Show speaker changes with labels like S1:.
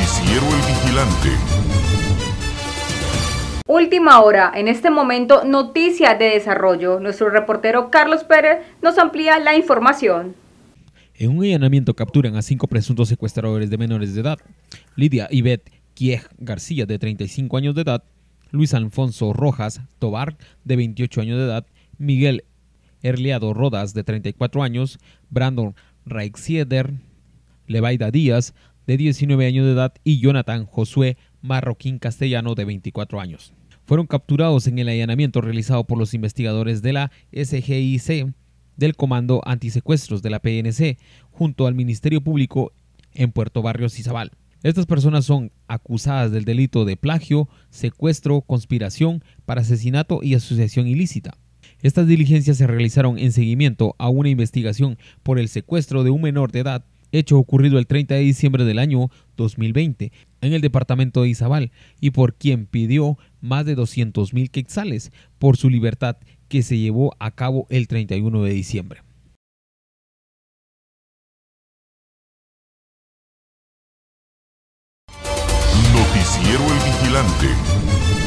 S1: El Vigilante.
S2: Última hora, en este momento noticia de desarrollo. Nuestro reportero Carlos Pérez nos amplía la información.
S3: En un allanamiento capturan a cinco presuntos secuestradores de menores de edad. Lidia Ivette Kiej García, de 35 años de edad, Luis Alfonso Rojas Tobar, de 28 años de edad, Miguel Herliado Rodas, de 34 años, Brandon Raixieder, Levaida Díaz, de 19 años de edad, y Jonathan Josué Marroquín Castellano, de 24 años. Fueron capturados en el allanamiento realizado por los investigadores de la SGIC del Comando Antisecuestros de la PNC, junto al Ministerio Público en Puerto Barrios y Estas personas son acusadas del delito de plagio, secuestro, conspiración para asesinato y asociación ilícita. Estas diligencias se realizaron en seguimiento a una investigación por el secuestro de un menor de edad hecho ocurrido el 30 de diciembre del año 2020 en el departamento de Izabal y por quien pidió más de 200 mil quetzales por su libertad que se llevó a cabo el 31 de diciembre.
S1: Noticiero El Vigilante.